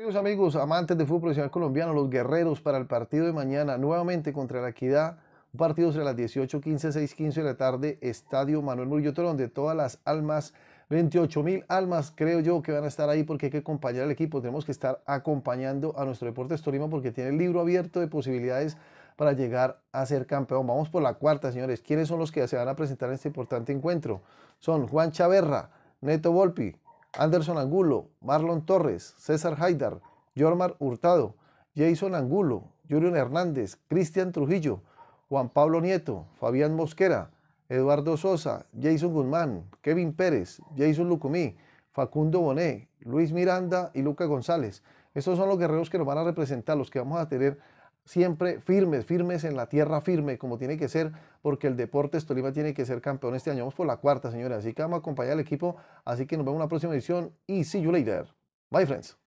Amigos, amigos, amantes de fútbol profesional colombiano, los guerreros para el partido de mañana, nuevamente contra la Equidad. Un partido sobre las 6 15 de la tarde, Estadio Manuel Murillo Toro, donde todas las almas, 28 mil almas, creo yo, que van a estar ahí porque hay que acompañar al equipo. Tenemos que estar acompañando a nuestro deporte Tolima porque tiene el libro abierto de posibilidades para llegar a ser campeón. Vamos por la cuarta, señores. ¿Quiénes son los que se van a presentar en este importante encuentro? Son Juan Chaverra, Neto Volpi, Anderson Angulo, Marlon Torres, César Haidar, Jormar Hurtado, Jason Angulo, Julian Hernández, Cristian Trujillo, Juan Pablo Nieto, Fabián Mosquera, Eduardo Sosa, Jason Guzmán, Kevin Pérez, Jason Lucumí, Facundo Boné, Luis Miranda y Luca González. Estos son los guerreros que nos van a representar, los que vamos a tener siempre firmes, firmes en la tierra firme, como tiene que ser, porque el Deportes Tolima tiene que ser campeón este año. Vamos por la cuarta, señores. Así que vamos a acompañar al equipo. Así que nos vemos en una próxima edición y see you later. Bye, friends.